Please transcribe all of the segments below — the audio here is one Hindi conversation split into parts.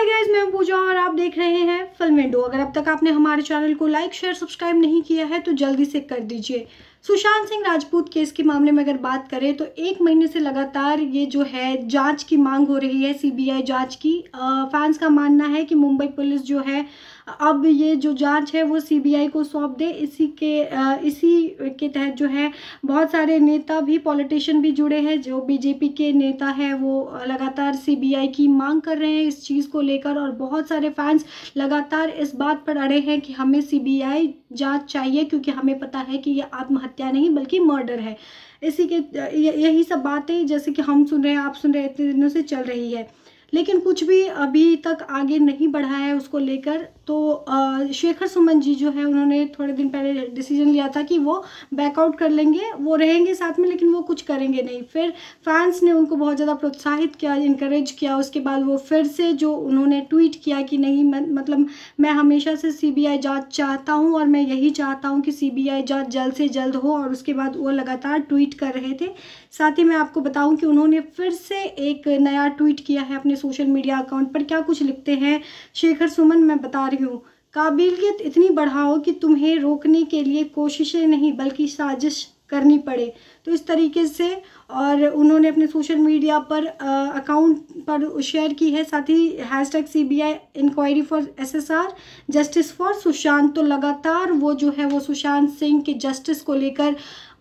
हाय गाइस मैं पूजा और आप देख रहे हैं फिल्म इंडो अगर अब तक आपने हमारे चैनल को लाइक शेयर सब्सक्राइब नहीं किया है तो जल्दी से कर दीजिए सुशांत सिंह राजपूत केस के मामले में अगर बात करें तो एक महीने से लगातार ये जो है जांच की मांग हो रही है सीबीआई जांच की आ, फैंस का मानना है कि मुंबई पुलिस जो है अब ये जो जांच है वो सीबीआई को सौंप दे इसी के आ, इसी के तहत जो है बहुत सारे नेता भी पॉलिटिशियन भी जुड़े हैं जो बीजेपी के नेता है वो लगातार सी की मांग कर रहे हैं इस चीज़ को लेकर और बहुत सारे फैंस लगातार इस बात पर अड़े हैं कि हमें सीबीआई जांच चाहिए क्योंकि हमें पता है कि ये आत्महत्या नहीं बल्कि मर्डर है इसी के यही सब बातें जैसे कि हम सुन रहे हैं आप सुन रहे हैं इतने दिनों से चल रही है लेकिन कुछ भी अभी तक आगे नहीं बढ़ा है उसको लेकर तो शेखर सुमन जी जो है उन्होंने थोड़े दिन पहले डिसीजन लिया था कि वो बैकआउट कर लेंगे वो रहेंगे साथ में लेकिन वो कुछ करेंगे नहीं फिर फैंस ने उनको बहुत ज़्यादा प्रोत्साहित किया इनक्रेज किया उसके बाद वो फिर से जो उन्होंने ट्वीट किया कि नहीं मतलब मैं हमेशा से सी बी चाहता हूँ और मैं यही चाहता हूँ कि सी बी जल्द से जल्द हो और उसके बाद वो लगातार ट्वीट कर रहे थे साथ ही मैं आपको बताऊँ कि उन्होंने फिर से एक नया ट्वीट किया है अपने सोशल मीडिया अकाउंट पर क्या कुछ लिखते हैं शेखर सुमन मैं बता रही हूँ काबिलियत इतनी बढ़ाओ कि तुम्हें रोकने के लिए कोशिशें नहीं बल्कि साजिश करनी पड़े तो इस तरीके से और उन्होंने अपने सोशल मीडिया पर अकाउंट पर शेयर की है साथ ही hashtag C B I inquiry for S S R justice for Sushant तो लगातार वो जो है वो सुशांत सिंह के जस्टिस को लेकर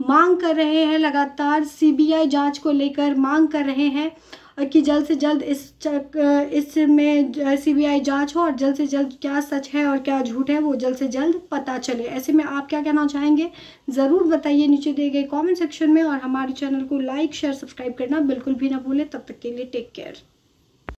मांग कर रहे हैं लगातार सी बी आई जाँच को लेकर मांग कर रहे हैं कि जल्द से जल्द इस चक इसमें सीबीआई जांच हो और जल्द से जल्द क्या सच है और क्या झूठ है वो जल्द से जल्द पता चले ऐसे में आप क्या कहना चाहेंगे ज़रूर बताइए नीचे दिए गए कमेंट सेक्शन में और हमारे चैनल को लाइक शेयर सब्सक्राइब करना बिल्कुल भी ना भूलें तब तक के लिए टेक केयर